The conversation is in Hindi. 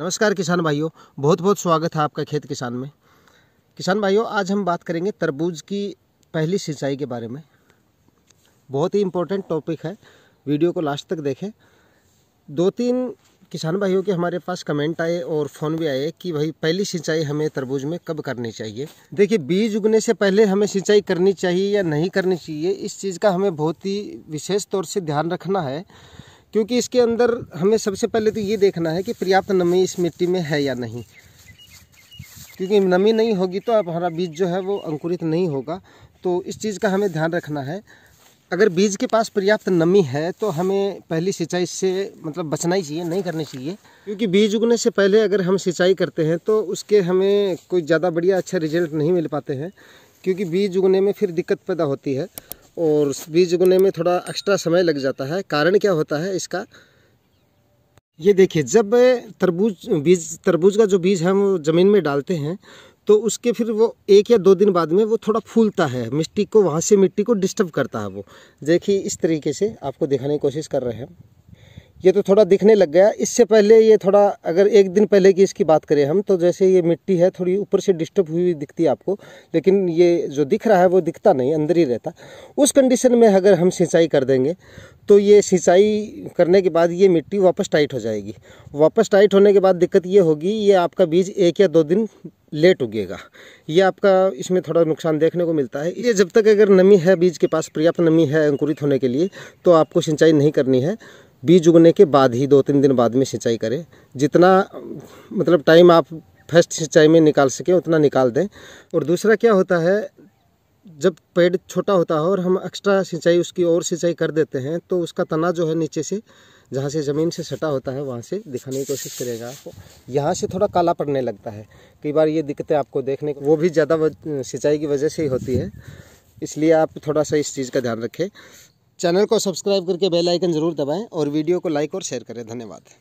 नमस्कार किसान भाइयों बहुत बहुत स्वागत है आपका खेत किसान में किसान भाइयों आज हम बात करेंगे तरबूज की पहली सिंचाई के बारे में बहुत ही इम्पोर्टेंट टॉपिक है वीडियो को लास्ट तक देखें दो तीन किसान भाइयों के हमारे पास कमेंट आए और फ़ोन भी आए कि भाई पहली सिंचाई हमें तरबूज में कब करनी चाहिए देखिए बीज उगने से पहले हमें सिंचाई करनी चाहिए या नहीं करनी चाहिए इस चीज़ का हमें बहुत ही विशेष तौर से ध्यान रखना है क्योंकि इसके अंदर हमें सबसे पहले तो ये देखना है कि पर्याप्त नमी इस मिट्टी में है या नहीं क्योंकि नमी नहीं होगी तो हमारा बीज जो है वो अंकुरित नहीं होगा तो इस चीज़ का हमें ध्यान रखना है अगर बीज के पास पर्याप्त नमी है तो हमें पहली सिंचाई से मतलब बचना ही चाहिए नहीं करनी चाहिए क्योंकि बीज उगने से पहले अगर हम सिंचाई करते हैं तो उसके हमें कोई ज़्यादा बढ़िया अच्छा रिजल्ट नहीं मिल पाते हैं क्योंकि बीज उगने में फिर दिक्कत पैदा होती है और बीज उगने में थोड़ा एक्स्ट्रा समय लग जाता है कारण क्या होता है इसका ये देखिए जब तरबूज बीज तरबूज का जो बीज है वो ज़मीन में डालते हैं तो उसके फिर वो एक या दो दिन बाद में वो थोड़ा फूलता है मिट्टी को वहाँ से मिट्टी को डिस्टर्ब करता है वो देखिए इस तरीके से आपको दिखाने की कोशिश कर रहे हैं ये तो थोड़ा दिखने लग गया इससे पहले ये थोड़ा अगर एक दिन पहले की इसकी बात करें हम तो जैसे ये मिट्टी है थोड़ी ऊपर से डिस्टर्ब हुई दिखती है आपको लेकिन ये जो दिख रहा है वो दिखता नहीं अंदर ही रहता उस कंडीशन में अगर हम सिंचाई कर देंगे तो ये सिंचाई करने के बाद ये मिट्टी वापस टाइट हो जाएगी वापस टाइट होने के बाद दिक्कत ये होगी ये आपका बीज एक या दो दिन लेट उगेगा ये आपका इसमें थोड़ा नुकसान देखने को मिलता है ये जब तक अगर नमी है बीज के पास पर्याप्त नमी है अंकुरित होने के लिए तो आपको सिंचाई नहीं करनी है बीज उगने के बाद ही दो तीन दिन बाद में सिंचाई करें जितना मतलब टाइम आप फर्स्ट सिंचाई में निकाल सकें उतना निकाल दें और दूसरा क्या होता है जब पेड़ छोटा होता है और हम एक्स्ट्रा सिंचाई उसकी और सिंचाई कर देते हैं तो उसका तना जो है नीचे से जहाँ से ज़मीन से सटा होता है वहाँ से दिखाने की कोशिश करेगा आपको यहाँ से थोड़ा काला पड़ने लगता है कई बार ये दिक्कतें आपको देखने वो भी ज़्यादा सिंचाई की वजह से ही होती है इसलिए आप थोड़ा सा इस चीज़ का ध्यान रखें चैनल को सब्सक्राइब करके बेल आइकन ज़रूर दबाएं और वीडियो को लाइक और शेयर करें धन्यवाद